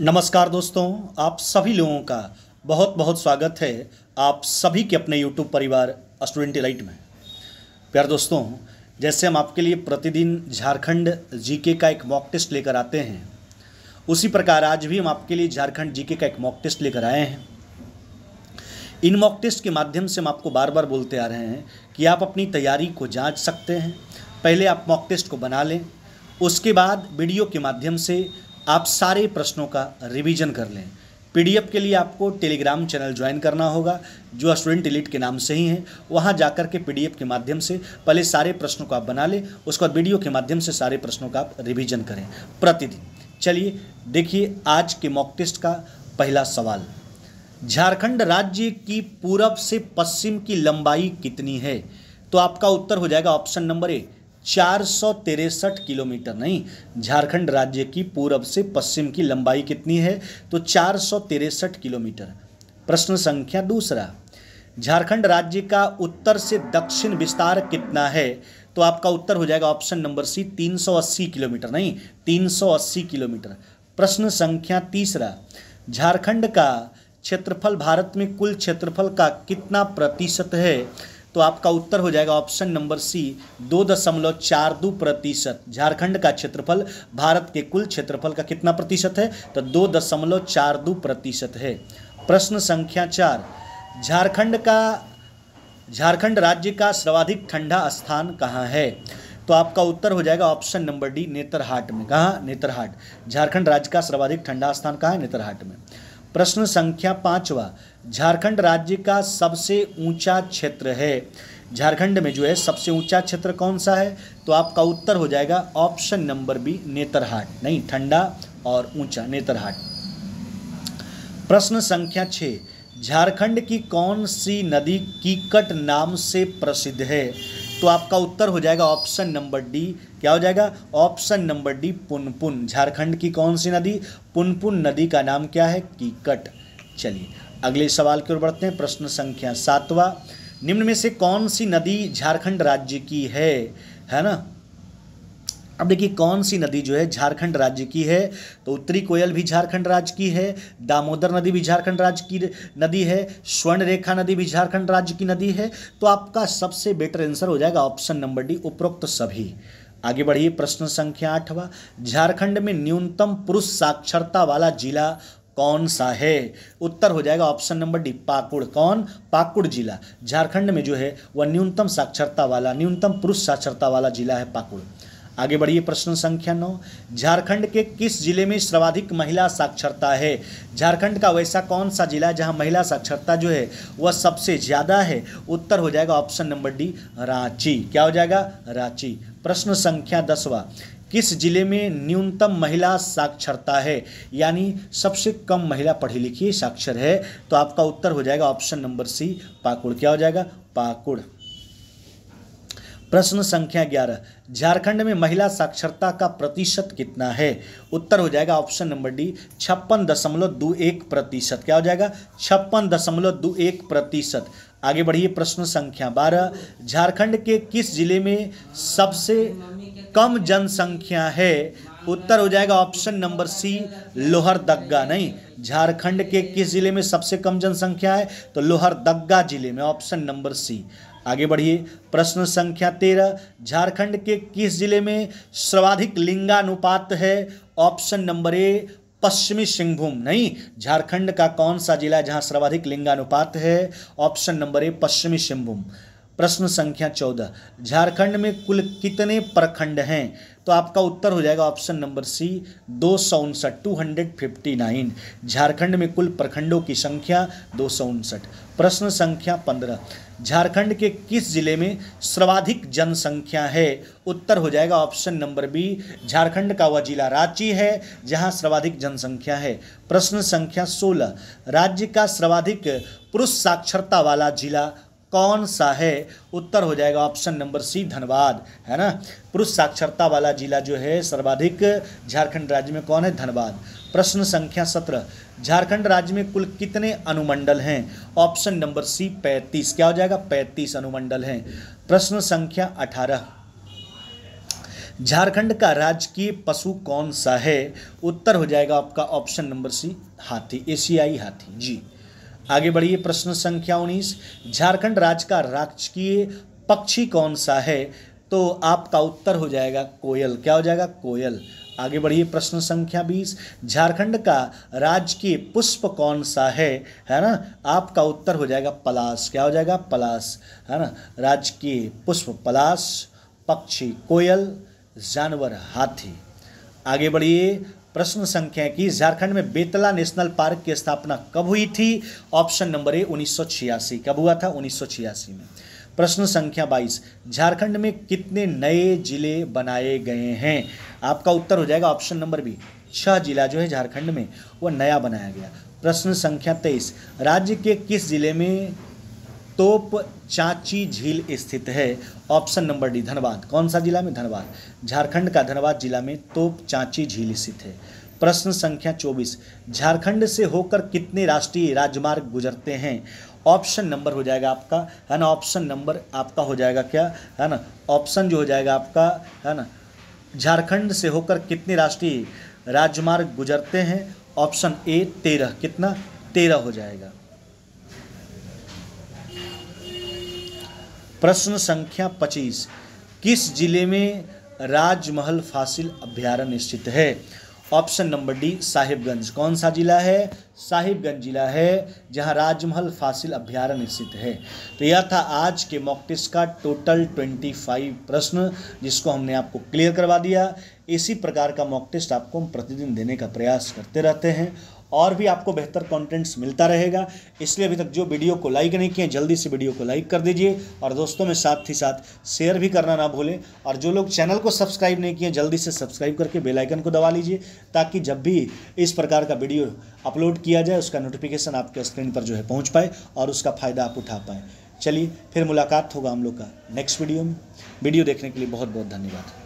नमस्कार दोस्तों आप सभी लोगों का बहुत बहुत स्वागत है आप सभी के अपने यूट्यूब परिवार स्टूडेंट लाइट में प्यार दोस्तों जैसे हम आपके लिए प्रतिदिन झारखंड जीके का एक मॉक टेस्ट लेकर आते हैं उसी प्रकार आज भी हम आपके लिए झारखंड जीके का एक मॉक टेस्ट लेकर आए हैं इन मॉक टेस्ट के माध्यम से हम आपको बार बार बोलते आ रहे हैं कि आप अपनी तैयारी को जाँच सकते हैं पहले आप मॉक टेस्ट को बना लें उसके बाद वीडियो के माध्यम से आप सारे प्रश्नों का रिवीजन कर लें पीडीएफ के लिए आपको टेलीग्राम चैनल ज्वाइन करना होगा जो स्टूडेंट एलिट के नाम से ही है वहाँ जाकर के पीडीएफ के माध्यम से पहले सारे प्रश्नों को आप बना लें उसके बाद वीडियो के माध्यम से सारे प्रश्नों का आप रिवीजन करें प्रतिदिन चलिए देखिए आज के मॉक टेस्ट का पहला सवाल झारखंड राज्य की पूरब से पश्चिम की लंबाई कितनी है तो आपका उत्तर हो जाएगा ऑप्शन नंबर ए चार किलोमीटर नहीं झारखंड राज्य की पूर्व से पश्चिम की लंबाई कितनी है तो चार किलोमीटर प्रश्न संख्या दूसरा झारखंड राज्य का उत्तर से दक्षिण विस्तार कितना है तो आपका उत्तर हो जाएगा ऑप्शन नंबर सी 380 किलोमीटर नहीं 380 किलोमीटर प्रश्न संख्या तीसरा झारखंड का क्षेत्रफल भारत में कुल क्षेत्रफल का कितना प्रतिशत है तो आपका उत्तर हो जाएगा ऑप्शन नंबर सी दो दशमलव चार दो प्रतिशत झारखंड का क्षेत्रफल भारत के कुल क्षेत्रफल का कितना प्रतिशत है तो दो दशमलव चार दो प्रतिशत है प्रश्न संख्या चार झारखंड का झारखंड राज्य का सर्वाधिक ठंडा स्थान कहाँ है तो आपका उत्तर हो जाएगा ऑप्शन नंबर डी नेतरहाट में कहाँ नेतरहाट झारखंड राज्य का सर्वाधिक ठंडा स्थान कहाँ है नेतरहाट में प्रश्न संख्या पांचवा झारखंड राज्य का सबसे ऊंचा क्षेत्र है झारखंड में जो है सबसे ऊंचा क्षेत्र कौन सा है तो आपका उत्तर हो जाएगा ऑप्शन नंबर बी नेतरहाट नहीं ठंडा और ऊंचा नेतरहाट प्रश्न संख्या छ झारखंड की कौन सी नदी कीकट नाम से प्रसिद्ध है तो आपका उत्तर हो जाएगा ऑप्शन नंबर डी क्या हो जाएगा option number D Punpun Jharkhand की कौन सी नदी पुनपुन नदी का नाम क्या है कीकट चलिए अगले सवाल की ओर बढ़ते हैं प्रश्न संख्या सातवा निम्न में से कौन सी नदी झारखंड राज्य की है है ना अब देखिए कौन सी नदी जो है झारखंड राज्य की है तो उत्तरी कोयल भी झारखंड राज्य की है दामोदर नदी भी झारखंड राज्य की नदी है स्वर्ण रेखा नदी भी झारखंड राज्य की नदी है तो आपका सबसे बेटर आंसर हो जाएगा ऑप्शन नंबर डी उपरोक्त सभी आगे बढ़िए प्रश्न संख्या आठवा झारखंड में न्यूनतम पुरुष साक्षरता वाला जिला कौन सा है उत्तर हो जाएगा ऑप्शन नंबर डी पाकुड़ कौन पाकुड़ जिला झारखंड में जो है वह न्यूनतम साक्षरता वाला न्यूनतम पुरुष साक्षरता वाला जिला है पाकुड़ आगे बढ़िए प्रश्न संख्या नौ झारखंड के किस जिले में सर्वाधिक महिला साक्षरता है झारखंड का वैसा कौन सा जिला है जहाँ महिला साक्षरता जो है वह सबसे ज़्यादा है उत्तर हो जाएगा ऑप्शन नंबर डी रांची क्या हो जाएगा रांची प्रश्न संख्या दसवा किस जिले में न्यूनतम महिला साक्षरता है यानी सबसे कम महिला पढ़ी लिखी साक्षर है तो आपका उत्तर हो जाएगा ऑप्शन नंबर सी पाकुड़ क्या हो जाएगा पाकुड़ प्रश्न संख्या ग्यारह झारखंड में महिला साक्षरता का प्रतिशत कितना है उत्तर हो जाएगा ऑप्शन नंबर डी छप्पन दशमलव दो एक प्रतिशत क्या हो जाएगा छप्पन दशमलव दो एक प्रतिशत आगे बढ़िए प्रश्न संख्या बारह झारखंड के किस जिले में सबसे कम जनसंख्या है उत्तर हो जाएगा ऑप्शन नंबर सी लोहरदग्गा नहीं झारखंड के किस जिले में सबसे कम जनसंख्या है तो लोहरदग्गा जिले में ऑप्शन नंबर सी आगे बढ़िए प्रश्न संख्या तेरह झारखंड के किस जिले में सर्वाधिक लिंगानुपात है ऑप्शन नंबर ए पश्चिमी सिंहभूम नहीं झारखंड का कौन सा जिला जहां सर्वाधिक लिंगानुपात है ऑप्शन नंबर ए पश्चिमी सिंहभूम प्रश्न संख्या चौदह झारखंड में कुल कितने प्रखंड हैं तो आपका उत्तर हो जाएगा ऑप्शन नंबर सी दो सौ उनसठ two hundred fifty nine Jharkhand में कुल प्रखंडों की संख्या दो सौ उनसठ प्रश्न संख्या पंद्रह झारखंड के किस जिले में सर्वाधिक जनसंख्या है उत्तर हो जाएगा ऑप्शन नंबर बी झारखंड का वह जिला रांची है जहां सर्वाधिक जनसंख्या है प्रश्न संख्या सोलह राज्य का सर्वाधिक पुरुष साक्षरता वाला जिला कौन सा है उत्तर हो जाएगा ऑप्शन नंबर सी धनबाद है ना पुरुष साक्षरता वाला जिला जो है सर्वाधिक झारखंड राज्य में कौन है धनबाद प्रश्न संख्या सत्रह झारखंड राज्य में कुल कितने अनुमंडल हैं ऑप्शन नंबर सी पैंतीस क्या हो जाएगा पैंतीस अनुमंडल हैं प्रश्न संख्या अठारह झारखंड का राजकीय पशु कौन सा है उत्तर हो जाएगा आपका ऑप्शन नंबर सी हाथी एशियाई हाथी जी आगे बढ़िए प्रश्न संख्या उन्नीस झारखंड राज्य का राजकीय पक्षी कौन सा है तो आपका उत्तर हो जाएगा कोयल क्या हो जाएगा कोयल आगे बढ़िए प्रश्न संख्या बीस झारखंड का राजकीय पुष्प कौन सा है है ना आपका उत्तर हो जाएगा पलाश क्या हो जाएगा पलाश है ना राजकीय पुष्प पलाश पक्षी कोयल जानवर हाथी आगे बढ़िए प्रश्न संख्या की झारखंड में बेतला नेशनल पार्क की स्थापना कब हुई थी ऑप्शन नंबर ए उन्नीस कब हुआ था उन्नीस में प्रश्न संख्या 22 झारखंड में कितने नए जिले बनाए गए हैं आपका उत्तर हो जाएगा ऑप्शन नंबर बी छह जिला जो है झारखंड में वह नया बनाया गया प्रश्न संख्या 23 राज्य के किस जिले में तोप चाची झील स्थित है ऑप्शन नंबर डी धनबाद कौन सा जिला में धनबाद झारखंड का धनबाद जिला में तोप चाची झील स्थित है प्रश्न संख्या 24 झारखंड से होकर कितने राष्ट्रीय राजमार्ग गुजरते हैं ऑप्शन नंबर हो जाएगा आपका है ना ऑप्शन नंबर आपका हो जाएगा क्या है ना ऑप्शन जो हो जाएगा आपका है ना झारखंड से होकर कितने राष्ट्रीय राजमार्ग गुजरते हैं ऑप्शन ए तेरह कितना तेरह हो जाएगा प्रश्न संख्या पच्चीस किस जिले में राजमहल फासिल अभ्यारण्य स्थित है ऑप्शन नंबर डी साहिबगंज कौन सा जिला है साहिबगंज जिला है जहां राजमहल फासिल अभ्यारण्य स्थित है तो यह था आज के मॉक टेस्ट का टोटल ट्वेंटी फाइव प्रश्न जिसको हमने आपको क्लियर करवा दिया इसी प्रकार का मॉक टेस्ट आपको हम प्रतिदिन देने का प्रयास करते रहते हैं और भी आपको बेहतर कंटेंट्स मिलता रहेगा इसलिए अभी तक जो वीडियो को लाइक नहीं किए जल्दी से वीडियो को लाइक कर दीजिए और दोस्तों में साथ ही साथ शेयर भी करना ना भूलें और जो लोग चैनल को सब्सक्राइब नहीं किए जल्दी से सब्सक्राइब करके बेलाइकन को दबा लीजिए ताकि जब भी इस प्रकार का वीडियो अपलोड किया जाए उसका नोटिफिकेशन आपके स्क्रीन पर जो है पहुँच पाए और उसका फ़ायदा आप उठा पाएँ चलिए फिर मुलाकात होगा हम लोग का नेक्स्ट वीडियो में वीडियो देखने के लिए बहुत बहुत धन्यवाद